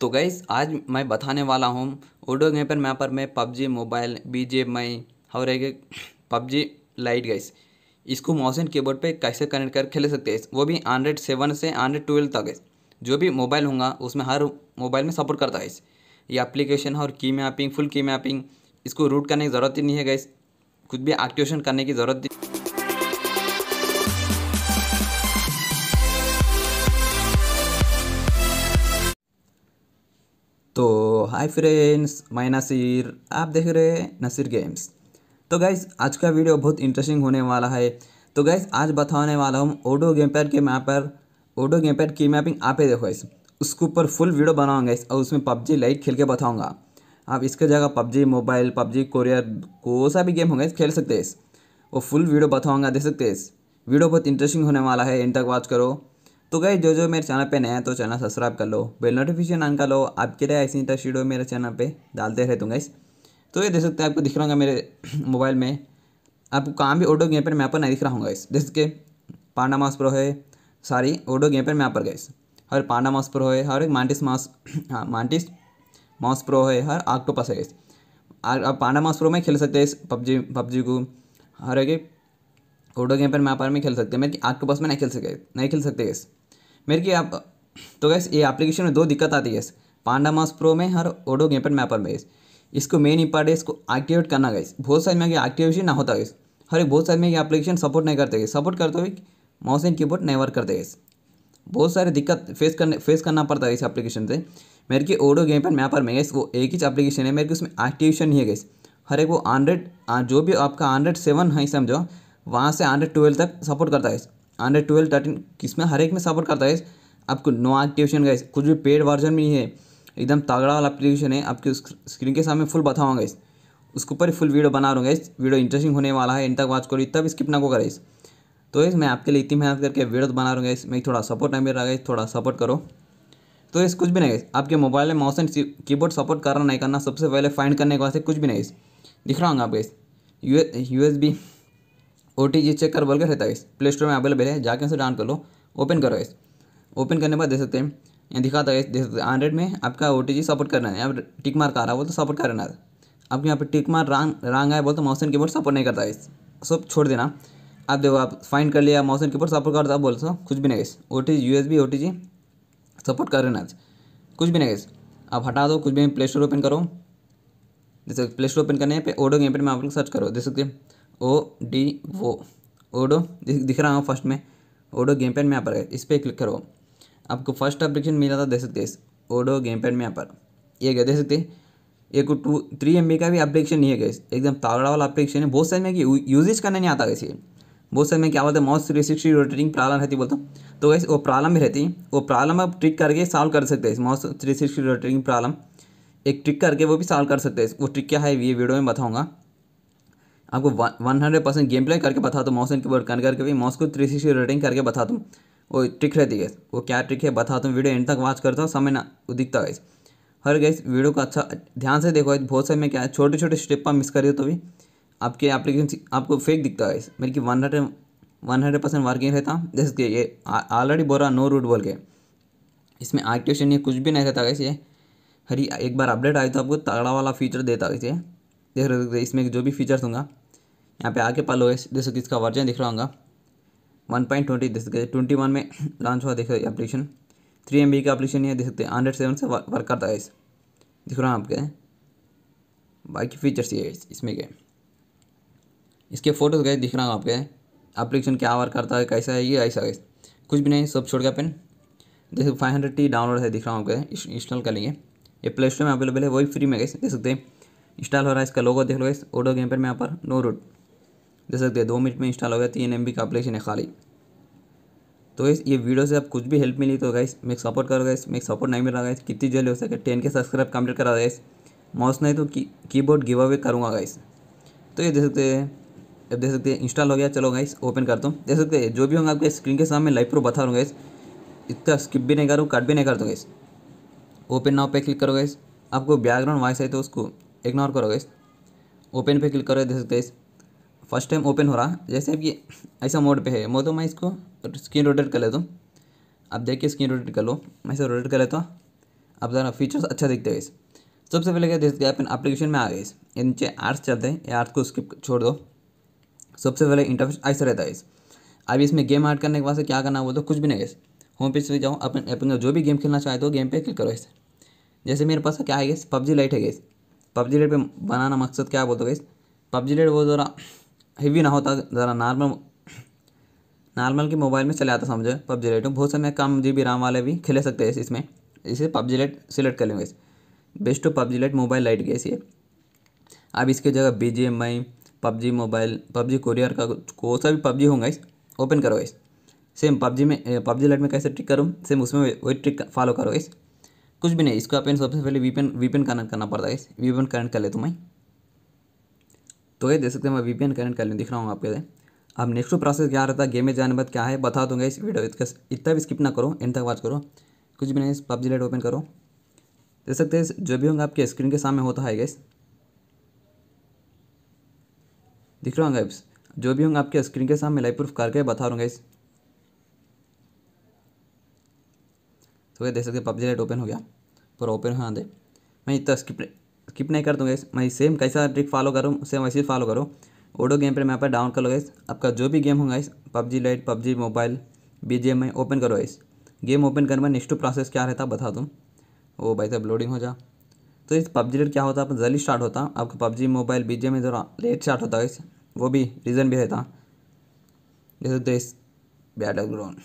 तो गैस आज मैं बताने वाला हूँ ओडो गेपर मैपर में PUBG mobile B G M I और एक पबजी लाइट गई इसको मौसन कीबोर्ड पे कैसे कनेक्ट कर खेल सकते हैं वो भी हंड्रेड सेवन से हंड्रेड ट्वेल्व तक है जो भी मोबाइल होगा उसमें हर मोबाइल में सपोर्ट करता है ये एप्लीकेशन और की मैपिंग फुल की मैपिंग इसको रूट करने की ज़रूरत ही नहीं है गैस कुछ भी एक्टिवेशन करने की ज़रूरत नहीं तो हाय फ्रेंड्स मैं नसीर आप देख रहे हैं नसीर गेम्स तो गाइज आज का वीडियो बहुत इंटरेस्टिंग होने वाला है तो गाइज आज बताने वाला हूँ ओडो गेम पैड के मैप पर ओडो गेम पैड की मैपिंग आप ही देखो इस उसके ऊपर फुल वीडियो बनाऊंगा इस और उसमें पबजी लाइट खेल के बताऊँगा आप इसके जगह पबजी मोबाइल पबजी कोरियर कोई सा भी गेम होंगे इस खेल सकते हैं वो फुल वीडियो बताऊँगा देख सकते हैं वीडियो बहुत इंटरेस्टिंग होने वाला है इन तक वॉच करो तो गए जो जो मेरे चैनल पे नया है तो चैनल सब्सक्राइब कर लो बेल नोटिफिकेशन ऑन कर लो आपके लिए ऐसी तरह शीडियो मेरे चैनल पे डालते रहते हूँ गाइस तो ये देख सकते हैं आपको दिख रहा होगा मेरे मोबाइल में आपको काम भी ऑडो गेम पर मैप पर नहीं दिख रहा हूँ गाइस जैसे कि पांडा मास प्रो है सारी ऑडो गेम पर मैं पर गाइस हर पांडा मास प्रो है हर एक मांटिस मास हाँ मांटिस मास प्रो है हर आक्टोपस है गाइस आप पांडा मास प्रो में खेल सकते हैं इस पबजी पबजी को हर एक ओडो गेम पर मैप में खेल सकते हैं मेरे की आपके पास में नहीं खेल सके नहीं खेल सकते गैस मेरे की आप तो गैस ये एप्लीकेशन में दो दिक्कत आती है पांडा मास प्रो में हर ओडो गेम पर मैपर में गैस इसको मेन इम्पॉर्ट है इसको एक्टिवेट करना गैस बहुत सारे में एक्टिवेशन ना होता गैस हर एक बहुत सारे में ये एप्लीकेशन सपोर्ट नहीं करते सपोर्ट करते हुए माउस एंड कीबोर्ड नहीं वर्क करते गैस बहुत सारी दिक्कत फेस करने फेस करना पड़ता है इस एप्लीकेशन से मेरे की ओडो गेम पर मैपर में गैस वो एक ही एप्लीकेशन है मेरे की उसमें एक्टिवेशन नहीं है गैस हर एक वो हंड्रेड जो भी आपका हंड्रेड सेवन है समझो वहाँ से हंड्रेड ट्वेल्व तक सपोर्ट करता है हंड्रेड ट्वेल्व थर्टीन किस में हर एक में सपोर्ट करता है आपको नो एक्टिवेशन गाइस कुछ भी पेड वर्जन में नहीं है एकदम तगड़ा वाला एप्लीकेशन है आपके स्क्रीन के सामने फुल बताऊँगा इस उसके ऊपर फुल वीडियो बना रहा इस वीडियो इंटरेस्टिंग होने वाला है इन तक वॉच करो तब स्किप ना को करें इस तो इस मैं आपके लिए इतनी मेहनत करके वीडियो बना रहा इस मैं थोड़ा सपोर्ट मिल मेरा है थोड़ा सपोर्ट करो तो इस कुछ भी नहीं आपके मोबाइल में माउस एंड कीबोर्ड सपोर्ट करना नहीं करना सबसे पहले फाइंड करने के वास्ते कुछ भी नहीं दिख रहा हूँ आप इस U S B O T G check कर बोल के रहता है इस प्ले स्टोर में अवेलेबल है जाके उसे डाउन कर लो ओपन करो इस ओपन करने के बाद दे सकते हैं यहाँ दिखाता है देख सकते हंड्रेड में आपका ओ टी सपोर्ट करना है अब टिक मार्क आ रहा है बोल तो सपोर्ट कर रहा है आपके यहाँ पर टिक मार रंग रंग आए बोल तो मौसम कीबोर्ड सपोर्ट नहीं करता है सब छोड़ देना आप देखो आप फाइन कर लिया मौसम कीबोर्ड सपोर्ट करता बोल सो कुछ भी नहीं गई O T G U S B O T G support कर रहे कुछ भी नहीं आप हटा दो कुछ भी प्ले स्टोर ओपन करो जैसे प्ले स्टोर ओपन करने पर ओडो गेम पर मैं आप लोग सर्च करो दे सकते हैं ओ डी वो ओडो दिख रहा हूँ फर्स्ट में ओडो गेम पैड में यहाँ पर है इस पर क्लिक करो आपको फर्स्ट एप्लीकेशन मिला था देख सकते हैं ओडो गेम पैड में यहाँ पर ये क्या देख सकते ये को टू थ्री एम का भी एप्लीकेशन नहीं है गैस एकदम तागड़ा वाला एप्लीकेशन है बहुत सारे में कि यूजेज करना नहीं आता कैसे बहुत सारे में क्या बोलते हैं mouse three sixty rotating problem रहती बोलता तो वैसे वो प्रॉब्लम भी रहती वो प्रॉब्लम आप ट्रिक करके सॉल्व कर सकते हैं mouse three sixty rotating problem एक ट्रिक करके वो भी सॉल्व कर सकते हैं वो ट्रिक क्या है ये वीडियो में बताऊँगा आपको one hundred percent game play करके बता दूँ माउस एंड कीबोर्ड कन करके भी माउस को थ्री सिक्सटी रेटिंग करके बता दूँ वो ट्रिक रहती है वो क्या ट्रिक है बता दूँ वीडियो एंड तक वॉच करता हूँ समय ना दिखता है हर गैस वीडियो को अच्छा ध्यान से देखो बहुत सारे मैं क्या है छोटे छोटे स्टेप पर मिस करिए तो भी आपके एप्लीकेशन आपको फेक दिखता है मेरे की one hundred one hundred percent working रहता जैसे कि ये ऑलरेडी बोरा नो रूट बोल के इसमें एक्टिवेशन ये कुछ भी नहीं रहता गैस ये हरी एक बार अपडेट आई तो आपको तगड़ा वाला फीचर देता गैस ये देख रहे हैं इसमें जो भी फीचर्स होंगे यहाँ पे आगे पालोगे जैसे कि इसका वर्जन दिख रहा होगा वन पॉइंट ट्वेंटी देख सकते ट्वेंटी वन में लॉन्च हुआ देख एप्लीकेशन थ्री एम बी का एप्लीकेशन ये देख सकते हैं हंड्रेड सेवन से वर्क करता है इस दिख रहा हूँ आपके बाकी फीचर्स ये इसमें के इसके फोटोज गए दिख रहा हूँ आपके एप्लीकेशन क्या वर्क करता है कैसा है ये ऐसा है कुछ भी नहीं सब छोड़ गया पेन जैसे फाइव हंड्रेड टी डाउनलोड है दिख रहा हूँ आपके इंस्टॉल कर लेंगे ये प्ले स्टोर में अवेलेबल है वही फ्री में गए देख सकते हैं इंस्टॉल हो रहा है इसका लोगो देख लो इस ओडो गेम पर मैं यहाँ पर नो रूट देख सकते हैं दो मिनट में इंस्टॉल हो गया तीन एम का एप्लीकेशन है खाली तो इस ये वीडियो से आप कुछ भी हेल्प मिली तो गाइस मैं सपोर्ट करोगे इस मैं सपोर्ट नहीं रहा गाइस कितनी जल्दी हो सके टेन के सब्सक्राइब कंप्लीट करा गाइस माउस नहीं तो की बोर्ड गिव अवे करूँगा गाइस तो ये देख सकते हैं अब देख सकते हैं इंस्टॉल हो गया चलो गाइस ओपन करता हूँ देख सकते हैं जो भी होंगे आपके स्क्रीन के सामने लाइव प्रूफ बता रूँगा इस इतना स्किप भी नहीं करूँ कट भी नहीं करता गाइस ओपन नाव पे क्लिक करोगे इस आपको बैकग्राउंड वॉइस है तो उसको इग्नोर करोगे इस ओपन पे क्लिक करो देख सकते इस फर्स्ट टाइम ओपन हो रहा जैसे कि ऐसा मोड पे है मो तो मैं इसको स्क्रीन रोटेट कर लेता हूँ आप के स्क्रीन रोटेट कर लो मैं इसे रोटेट कर लेता हूँ अब ज़रा फीचर्स अच्छा दिखते हैं सबसे पहले क्या देखते अपन अप्लीकेशन में आ गए ये नीचे आर्ट्स चलते हैं आर्ट्स को स्किप छोड़ दो सबसे पहले इंटरफेस ऐसा रहता है इस अभी इसमें गेम ऐड करने के बाद क्या करना बोलते तो कुछ भी नहीं है होम पेज पे जाओ अपन अपन जो भी गेम खेलना चाहते हो तो गेम पे क्लिक करो इस जैसे मेरे पास क्या है इस पबजी लाइट है इस पबजी रेड पे बनाना मकसद क्या बोलते तो गाइस पबजी रेड वो ज़रा हेवी ना होता ज़रा नॉर्मल नॉर्मल के मोबाइल में चले आता समझो पबजी रेड बहुत समय कम जी बी राम वाले भी खेले सकते हैं इसमें इसे पबजी रेड सिलेक्ट कर लेंगे best to PUBG red mobile lite गए ये अब इसके जगह B G M I PUBG mobile PUBG कोरियर का कौन सा भी पबजी होगा इस ओपन करो इस सेम पबजी में पबजी लाइट में कैसे ट्रिक करूँ सेम उसमें वही ट्रिक फॉलो करो इस कुछ भी नहीं इसको अपन सबसे पहले वीपीएन वीपीएन कनेक्ट करना पड़ता है वीपीएन कनेक्ट कर ले तो मैं तो ये देख सकते हैं मैं वीपीएन कनेक्ट कर लूँ दिख रहा हूँ आपके अब नेक्स्ट प्रोसेस क्या रहता है गेम में जाने बाद क्या है बता दूंगा इस वीडियो इसका इतना भी स्किप ना करो एंड तक वॉच करो कुछ भी नहीं पबजी लाइट ओपन करो देख सकते हैं जो भी होंगे आपके स्क्रीन के सामने होता है गैस दिख रहा हूँ गैप्स जो भी होंगे आपके स्क्रीन के सामने लाइव प्रूफ करके बता रहा हूँ गैस तो ये देख सकते पबजी लाइट ओपन हो गया पूरा ओपन होना दे मैं इतना स्किप स्किप नहीं कर दूँगा मैं सेम कैसा ट्रिक फॉलो करूँ सेम वैसे फॉलो करो ओडो गेम पर मैं आप पर डाउन कर लो गैस आपका जो भी गेम होगा इस PUBG lite PUBG mobile B G M open करो इस गेम ओपन करने में नेक्स्ट प्रोसेस क्या रहता बता दूँ वो भाई साहब लोडिंग हो जा तो इस पबजी लाइट क्या होता है जल्दी स्टार्ट होता आपका पबजी मोबाइल बी जी में जरा लेट स्टार्ट होता है वो भी रीज़न भी रहता जैसे देश बैटल ग्राउंड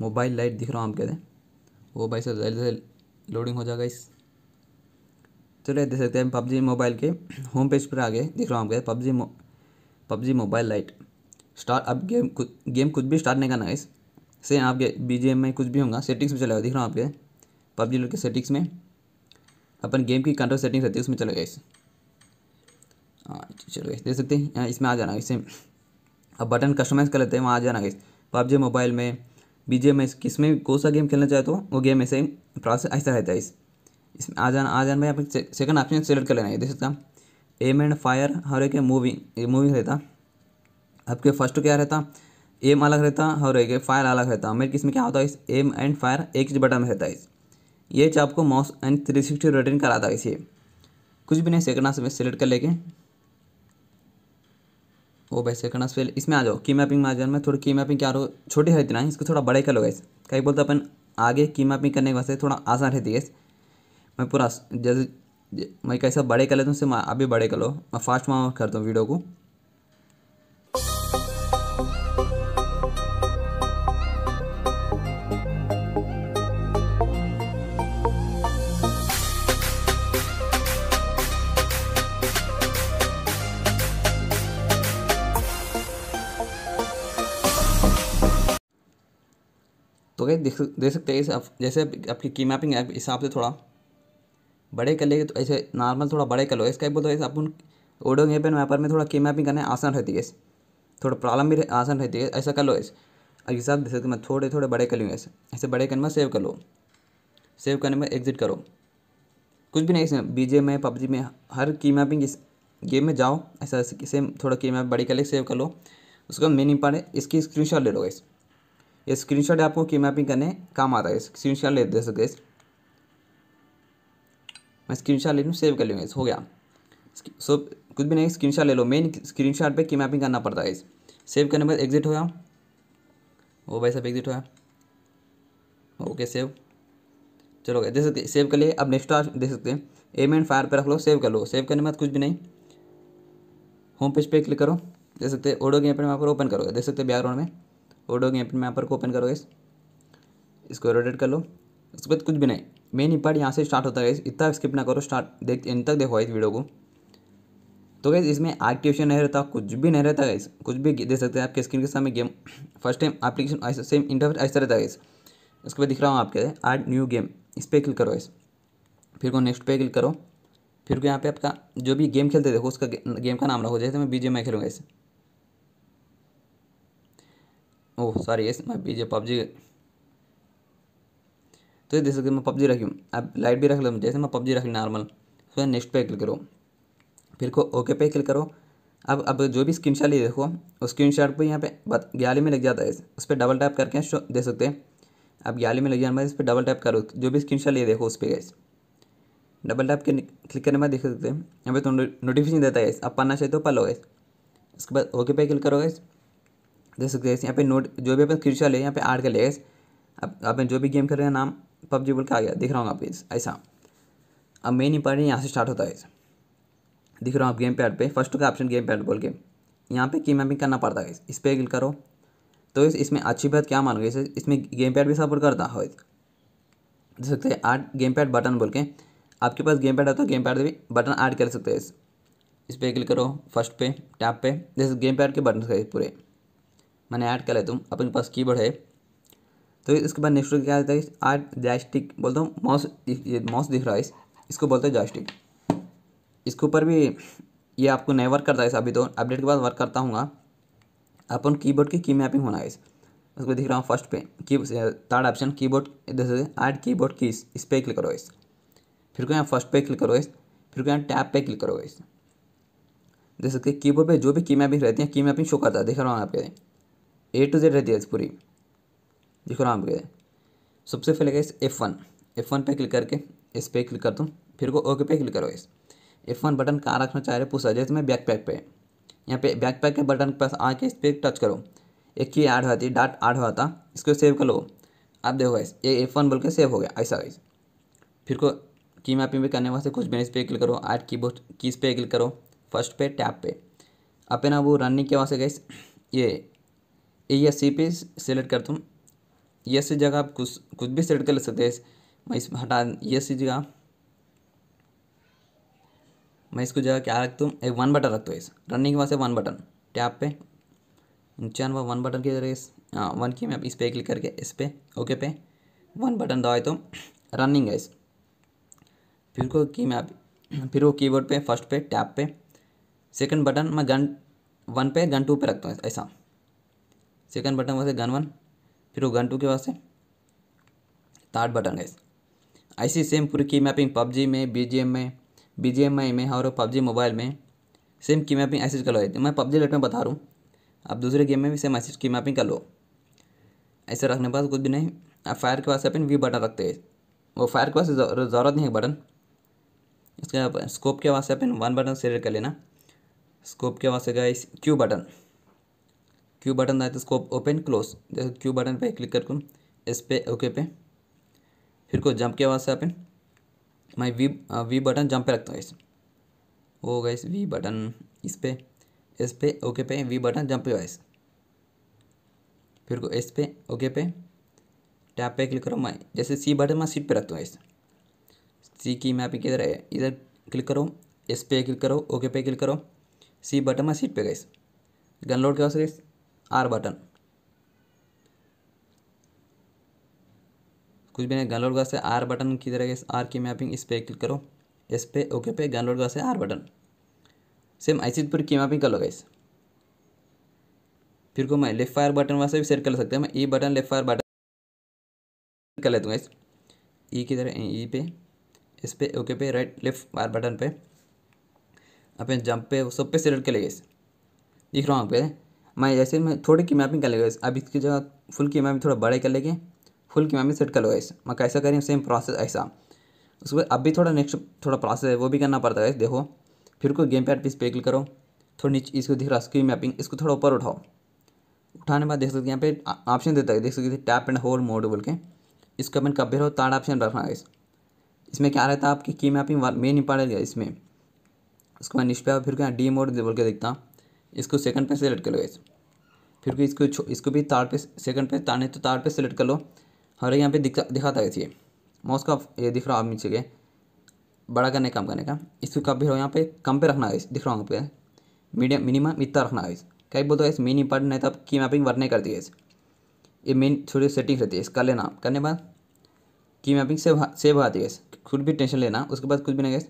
मोबाइल लाइट दिख रहा हूँ आप कहते हैं वो भाई साहब जल्दी से लोडिंग हो जाएगा इस चलिए देख सकते हैं पबजी मोबाइल के होम पेज पर आगे दिख रहा हूँ आप कहते PUBG PUBG mobile lite start अब गेम कुछ गेम कुछ भी स्टार्ट नहीं करना इस से आपके बी में कुछ भी होगा सेटिंग्स में चलेगा दिख रहा हूँ आपके पबजी लोड के सेटिंग्स में अपन गेम की कंट्रोल सेटिंग्स रहती है उसमें चलेगा इस हाँ, चलो देख सकते हैं इसमें आ जाना इससे अब बटन कस्टमाइज़ कर लेते हैं वहाँ आ जाना इस पबजी मोबाइल में बीजे में कौन सा गेम खेलना चाहते हो वो गेम ऐसे प्रोसेस ऐसा रहता है इस इसमें आ जाना आ जाना भाई आप सेकंड ऑप्शन सेलेक्ट कर लेना है देख सकता एम एंड फायर हर एक मूविंग ये मूविंग रहता आपके फर्स्ट क्या रहता एम अलग रहता और एक फायर अलग रहता मेरे किसमें क्या होता है इस एम एंड फायर एक ही बटन में रहता है इस ये आपको माउस एंड थ्री सिक्सटी रोटेन कराता है इसे कुछ भी नहीं सेकंड में सेलेक्ट कर लेके वो वैसे सेकंड ऑफ इसमें आ जाओ की मैपिंग में आ जाओ मैं थोड़ी की मैपिंग क्या रहो छोटी रहती ना इसको थोड़ा बड़ा कर लो गैस कहीं बोलते अपन आगे की मैपिंग करने के वास्ते थोड़ा आसान रहती है मैं पूरा जैसे मैं कैसा बड़े कर लेता हूँ उससे अभी बड़े कर लो मैं फास्ट में करता हूँ वीडियो को तो गए देख देख सकते हैं जैसे आपकी की मैपिंग है हिसाब से थोड़ा बड़े कर लेंगे तो ऐसे नॉर्मल थोड़ा बड़े कर लो इसका बोलते हैं अपन ओडो गेपन व्यापार में थोड़ा की मैपिंग करना आसान रहती है थोड़ा प्रॉब्लम भी आसान रहती है ऐसा कर लो इस हिसाब देख सकते मैं थोड़े थोड़े बड़े कर लूँगा ऐसे ऐसे बड़े करने में सेव कर लो सेव करने में एग्जिट करो कुछ भी नहीं इसमें बीजे में पबजी में हर की मैपिंग इस गेम में जाओ ऐसा सेम थोड़ा की मैप बड़ी कर ले सेव कर लो उसका मेन इम्पॉर्टेंट इसकी स्क्रीनशॉट ले लो इस ये स्क्रीनशॉट आपको की मैपिंग करने काम आता है शॉट ले दे सकते मैं शॉट ले लूँ सेव कर लूँगा हो गया सो कुछ भी नहीं शॉट ले लो मेन शॉट पे की मैपिंग करना पड़ता है सेव करने के बाद एग्जिट होया वो भाई सब एग्जिट होया ओके सेव चलो दे सकते सेव कर लिए अब नेक्स्ट ऑप्शन दे सकते हैं एम एंड फायर पर रख लो सेव कर लो सेव करने के बाद कुछ भी नहीं होम पेज पे क्लिक करो दे सकते ओडो गेम पर वहाँ पर ओपन करोगे देख सकते बैकग्राउंड में ओडो गेम मैप पर को ओपन करो इस इसको रोटेट कर लो उसके बाद कुछ भी नहीं मेन इम्पॉर्ट यहाँ से स्टार्ट होता है इतना स्किप ना करो स्टार्ट देख इन तक देखो इस वीडियो को तो गैस इसमें एक्टिवेशन नहीं रहता कुछ भी नहीं रहता गैस कुछ भी देख सकते हैं आपके स्क्रीन के सामने गेम फर्स्ट टाइम एप्लीकेशन ऐसा सेम इंटरफेस ऐसा रहता है गैस उसके बाद दिख रहा हूँ आपके ऐड न्यू गेम इस पर क्लिक करो इस फिर को नेक्स्ट पे क्लिक करो फिर को यहाँ पे आपका जो भी गेम खेलते देखो उसका गेम का नाम रखो जैसे मैं बीजे में खेलूँगा इसे ओह सॉरी यस मैं पीजे पबजी तो ये देख सकते मैं पबजी रखी हूँ अब लाइट भी रख लो जैसे मैं पबजी रखी नॉर्मल फिर तो नेक्स्ट पे क्लिक करो फिर को ओके पे क्लिक करो अब अब जो भी स्क्रीन शॉट देखो उस स्क्रीन शॉट पर यहाँ पे गैली में लग जाता है उस पर डबल टैप करके शो दे सकते हैं अब गैली में लग जाने बाद इस पर डबल टैप करो जो भी स्क्रीन शॉट देखो उस पर गए डबल टैप क्लिक करने बाद देख सकते हैं यहाँ पे तो नोटिफिकेशन देता है अब पढ़ना चाहिए तो पा लो गए उसके बाद ओके पे क्लिक करो देख सकते हैं यहाँ पे नोट जो भी अपन क्रिशल है यहाँ पे आर का लेस अब अपन जो भी गेम कर रहे हैं नाम पबजी बोल के आ गया दिख रहा हूँ आप ऐसा अब मेन इंपॉर्टेंट यहाँ से स्टार्ट होता है दिख रहा हूँ आप गेम पैड पे फर्स्ट का ऑप्शन गेम पैड बोल के यहाँ पे की मैपिंग करना पड़ता है इस पर क्लिक करो तो इसमें अच्छी बात क्या मानोगे इसे इसमें गेम पैड भी सपोर्ट करता है देख सकते हैं आठ गेम पैड बटन बोल के आपके पास गेम पैड होता है गेम तो पैड भी बटन ऐड कर सकते हैं इस पर क्लिक करो फर्स्ट पे टैप पे जैसे गेम पैड के बटन पूरे मैंने ऐड कर लेता हूँ अपने पास कीबोर्ड है तो इसके बाद नेक्स्ट क्या आता है आर्ट जॉयस्टिक बोलता हूँ माउस ये माउस दिख रहा है इस, इसको बोलते हैं जॉयस्टिक इसके ऊपर भी ये आपको नहीं वर्क करता है अभी तो अपडेट के बाद वर्क करता हूँ अपन कीबोर्ड की की मैपिंग होना है उसको दिख रहा हूँ फर्स्ट पे की थर्ड ऑप्शन कीबोर्ड जैसे आर्ट ऐड कीबोर्ड की इस पे क्लिक करो इस फिर को यहाँ फर्स्ट पे क्लिक करो इस फिर को यहाँ टैप पे क्लिक करो इस जैसे कि की कीबोर्ड पे जो भी की मैपिंग रहती है की मैपिंग शो करता है दिख रहा हूँ आपके ए टू जेड रहती है पूरी देखो नाम के सबसे पहले गए एफ वन एफ वन पर क्लिक करके इस पर क्लिक कर दूँ फिर को ओके पे क्लिक करो इस एफ वन बटन कहाँ रखना चाह रहे पूछा जैसे तो मैं बैक पैक पे यहाँ पे बैक पैक के बटन के पास आके इस पर टच करो एक की ऐड हुआ थी डाट ऐड हुआ था इसको सेव कर लो आप देखो इस ये एफ वन बोल के सेव हो गया ऐसा गाइस फिर को की मैपिंग भी करने वास्ते कुछ बेनिस इस पर क्लिक करो ऐड की बोर्ड कीज पे क्लिक करो फर्स्ट पे टैप पे अपना वो रनिंग के वास्ते गए ये ए या सी पे सेलेक्ट करता हूँ यस से जगह आप कुछ कुछ भी सेलेक्ट कर ले सकते हैं मैं इसमें हटा यस से जगह मैं इसको जगह क्या रखता हूँ एक वन बटन रखता हूँ इस रनिंग के वहाँ से वन बटन टैप पे इंचान वह वन बटन के जरिए इस हाँ वन की मैं इस पर क्लिक करके इस पर ओके पे वन बटन दबाए तो रनिंग है इस फिर को की मैं फिर वो कीबोर्ड पे फर्स्ट पे टैप पे सेकंड बटन मैं गन वन पे गन टू पे रखता हूँ ऐसा सेकंड बटन वास्ते गन वन फिर वो गन टू के वास्ते थर्ड बटन गाइस ऐसी सेम पूरी की मैपिंग पबजी में बी जी एम में बी जी एम आई में और पबजी मोबाइल में सेम की मैपिंग ऐसे कर लो मैं पबजी लेट में बता रहा हूँ आप दूसरे गेम में भी सेम ऐसे की मैपिंग कर लो ऐसे रखने के बाद कुछ भी नहीं आप फायर के पास अपन वी बटन रखते हैं वो फायर के पास ज़रूरत नहीं है बटन इसके स्कोप के वास्ते अपन वन बटन सेलेक्ट कर लेना स्कोप के वास्ते गए क्यू बटन क्यू बटन आए तो इसको ओपन क्लोज जैसे क्यू बटन पे क्लिक कर इस पे ओके पे फिर को जंप के आवाज़ से अपन मैं वी वी बटन जंप पे रखता हूँ इस वो इस वी बटन इस पे इस पे ओके पे वी बटन जंप पे वाइस फिर को इस पे ओके पे टैप पे क्लिक करो मैं जैसे सी बटन मैं सीट पे रखता हूँ इस सी की मैप किधर है इधर क्लिक करो इस पे क्लिक करो ओके पे क्लिक करो सी बटन मैं सीट पे गए गन लोड के बाद आर बटन कुछ भी नहीं गनलोड का से आर बटन की तरह आर की मैपिंग इस पर क्लिक करो इस पे ओके पे गनलोड का से आर बटन सेम ऐसी पर की मैपिंग कर लो गाइस फिर को मैं लेफ्ट फायर बटन वहाँ से भी सेट कर सकते हैं मैं E button left fire button कर लेता हूँ इस ई e की तरह ई e पे इस पे ओके पे राइट लेफ्ट फायर बटन पे अपने जंप पे सब पे सेलेक्ट कर इस दिख रहा हूँ आप मैं जैसे मैं थोड़ी की मैपिंग कर लेगा अब इसकी जगह फुल की मैपिंग थोड़ा बड़े कर लेंगे फुल की मैपिंग सेट कर इस मैं कैसा करें सेम प्रोसेस ऐसा उसके बाद अब भी थोड़ा नेक्स्ट थोड़ा प्रोसेस है वो भी करना पड़ता है देखो फिर को गेम पैड पीस पे क्लिक करो थोड़ी नीचे इसको दिख रहा स्क्रीन मैपिंग इसको थोड़ा ऊपर उठाओ उठाने के बाद देख सकते यहाँ पे ऑप्शन देता है देख सकते टैप एंड होल्ड मोड बोल के इसको अपन कब भी रहो तार ऑप्शन रखना है इसमें क्या रहता है आपकी की मैपिंग मेन इंपॉर्टेंट है इसमें उसके बाद निष्पया फिर क्या डी मोड बोल के देखता इसको सेकंड पे सेलेक्ट कर लो गाइस फिर इसको इसको भी तार पे सेकंड पे तार नहीं तो तार पे सेलेक्ट कर लो हमारे यहाँ पे दिखा दिखाता है ये माउस का ये दिख रहा आप नीचे के बड़ा करने काम करने का इसको कब भी यहाँ पे कम पे रखना है दिख रहा हूँ पे मीडियम मिनिमम इतना रखना है क्या बोलते हैं इस मिनी पर नहीं तो की मैपिंग वर्क नहीं करती है ये मेन छोटी सेटिंग रहती है इसका लेना करने बाद की मैपिंग सेव सेव आती है खुद भी टेंशन लेना उसके बाद कुछ भी नहीं गए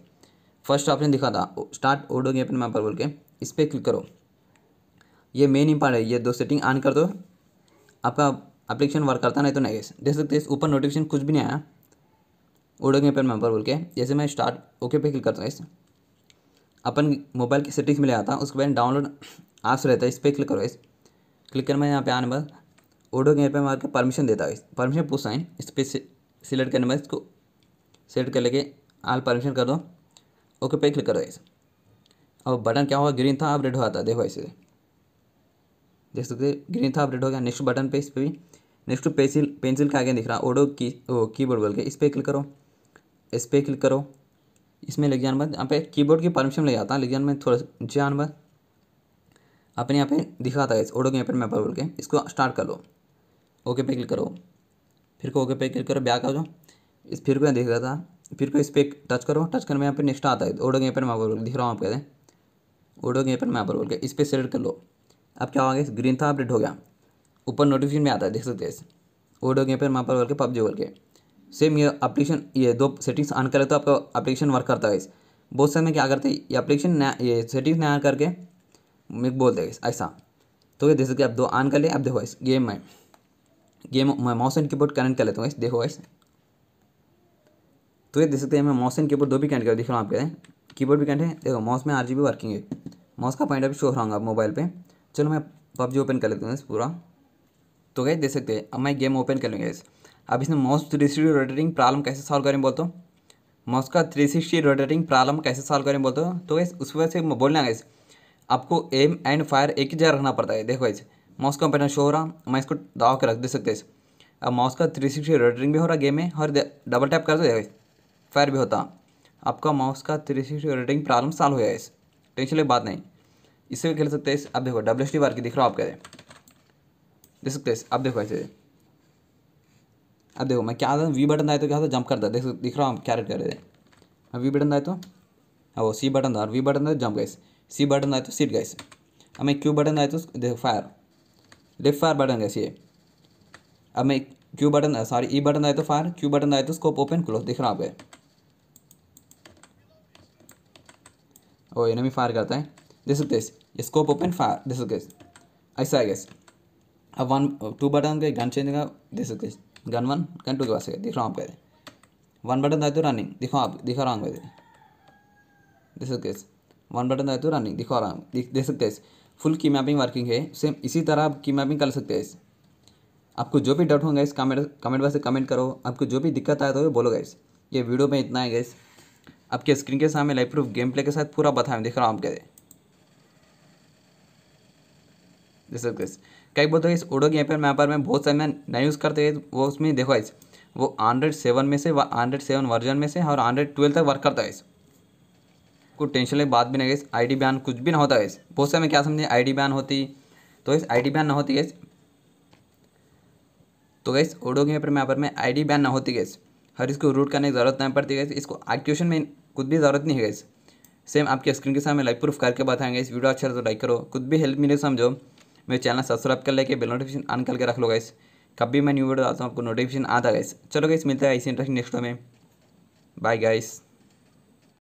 फर्स्ट ऑप्शन दिखा था स्टार्ट ओडो गेम मैपर बोल के इस पर क्लिक करो ये मेन इंपॉर्ट है ये दो सेटिंग ऑन कर दो आपका अप्लीकेशन वर्क करता नहीं तो नहीं देख सकते इस ऊपर नोटिफिकेशन कुछ भी नहीं आया ओडोगे पेन मेम्बर बोल के जैसे मैं स्टार्ट ओके पे क्लिक करता हूँ इस अपन मोबाइल की सेटिंग्स में ले आता उसके बाद डाउनलोड आप रहता है इस पर क्लिक करो इस क्लिक कर मैं यहाँ पे आने बाद ओडो गेयर पे मार के परमिशन देता हूँ परमिशन पूछता है इस पर सिलेक्ट करने बाद इसको सेलेक्ट कर लेके आल परमिशन कर दो ओके पे क्लिक करो इस और बटन क्या हुआ ग्रीन था अब रेड हुआ था देखो ऐसे देख सकते हैं ग्रीन था अपडेट हो गया नेक्स्ट बटन पे इस पर भी नेक्स्ट पेंसिल पेंसिल का आगे दिख रहा ओडो की ओ कीबोर्ड बोल के इस पर क्लिक करो इस पर क्लिक करो इसमें लिख जान बाद यहाँ पे कीबोर्ड की परमिशन ले जाता है लिख जाने में थोड़ा नीचे आने बाद अपने यहाँ पे दिखाता है इस ओडो के पर मैपर बोल के इसको स्टार्ट कर लो ओके पे क्लिक करो फिर को ओके पे क्लिक करो ब्याक आ जाओ इस फिर को दिख रहा था फिर को इस पर टच करो टच करने में यहाँ पर नेक्स्ट आता है ओडो के पर मैपर बोल दिख रहा हूँ आपके ओडो के पर मैपर बोल के इस पर सेलेक्ट कर लो अब क्या होगा ग्रीन था अपडेट हो गया ऊपर नोटिफिकेशन में आता है देख सकते हैं गेम पर फिर वहाँ पर बोल के पबजी बोल के सेम ये एप्लीकेशन ये दो सेटिंग्स ऑन करे तो आपका अपलिकेशन वर्क करता है बहुत समय क्या करते हैं ये एप्लीकेशन नया ये सेटिंग्स नया करके मेरे बोलते हैं ऐसा तो ये देख सकते आप दो ऑन कर ले आप देखो इस गेम में गेम मैं माउस एंड कीबोर्ड कनेक्ट कर लेता हूँ देखो इस तो ये देख सकते हैं मैं माउस एंड कीबोर्ड दो भी कनेक्ट कर दिख रहा हूँ आपके कीबोर्ड भी कनेक्ट है देखो माउस में आर वर्किंग है माउस का पॉइंट अभी शो हो रहा आप मोबाइल पर चलो मैं पबजी ओपन कर लेता हूँ पूरा तो गए देख सकते हैं अब मैं गेम ओपन कर लूँगा इस अब इसमें mouse three sixty rotating problem कैसे सॉल्व करें बोलते हो माउस का थ्री सिक्सटी रोटेटिंग प्रॉब्लम कैसे सॉल्व करें बोलते तो गए उस वजह से बोलना इस आपको एम एंड फायर एक ही जगह रखना पड़ता है देखो इस माउस का पैटर्न शो हो रहा मैं इसको दबा के रख दे सकते इस अब माउस का थ्री सिक्सटी रोटेटिंग भी हो रहा गेम में और डबल टैप कर दो फायर भी होता आपका माउस का three sixty rotating problem solve हो गया इस टेंशन की बात नहीं इससे भी खेल सकते हैं अब देखो डब्ल्यू टी बार की दिख रहा हूँ आप कह रहे देख सकते हैं अब देखो ऐसे अब देखो मैं क्या था वी बटन आए तो क्या था जंप करता देख सकते दिख रहा हूँ क्या रेट कर रहे थे वी बटन आए तो हाँ, वो सी बटन था और वी बटन था जंप गाइस सी बटन आए तो सीट गाइस तो अब मैं क्यू बटन आए तो देखो फायर लेफ्ट फायर बटन गए ये अब मैं Q button sorry E button आए तो फायर क्यू बटन आए तो स्कोप ओपन क्लोज दिख रहा हूँ आपको ओ एनिमी फायर करता है This is this A scope open fire. This is this ऐसा है guys. a one two button का गन चेंज का this is this gun one gun two के पास है दिख रहा हूँ आपको वन बटन दाए तो रनिंग दिखा आप दिखा रहा हूँ this is guys one button दाए तो रनिंग दिखा रहा हूँ this full key mapping working है सेम इसी तरह आप की मैपिंग कर सकते हैं इस आपको जो भी डाउट होंगे इस कमेंट कमेंट बॉक्स से कमेंट करो आपको जो भी दिक्कत आए तो बोलो गाइस ये वीडियो में इतना है गाइस आपके स्क्रीन के सामने लाइव प्रूफ गेम प्ले के साथ पूरा बताएं दिख रहा हूँ आपके जैसे कई बोलते हैं इस ओडो के पर पर मैं बहुत सारे मैं नहीं यूज़ करते वो उसमें देखो इस वो हंड्रेड सेवन में से हंड्रेड सेवन वर्जन में से और हंड्रेड ट्वेल्व तक वर्क करता है इस कुछ टेंशन ले बात भी नहीं गई आई डी बैन कुछ भी ना होता है इस बहुत सारे क्या समझे आई डी बैन होती तो इस आई डी बैन ना होती गैस तो गई ओडो के पर मैं पर मैं आई डी बैन ना होती गई हर इसको रूट करने की ज़रूरत नहीं पड़ती गई इसको एक्टिवेशन में कुछ भी ज़रूरत नहीं है गई सेम आपके स्क्रीन के सामने लाइव प्रूफ करके बताएंगे इस वीडियो अच्छा तो लाइक करो कुछ भी हेल्प मिले तो समझो मेरे चैनल सब्सक्राइब कर लेके बेल नोटिफिकेशन ऑन करके रख लो गाइस कब भी मैं न्यू वीडियो डालता हूँ आपको नोटिफिकेशन आता गाइस चलो गाइस मिलता है ऐसी इंटरेस्ट नेक्स्ट में बाय गाइस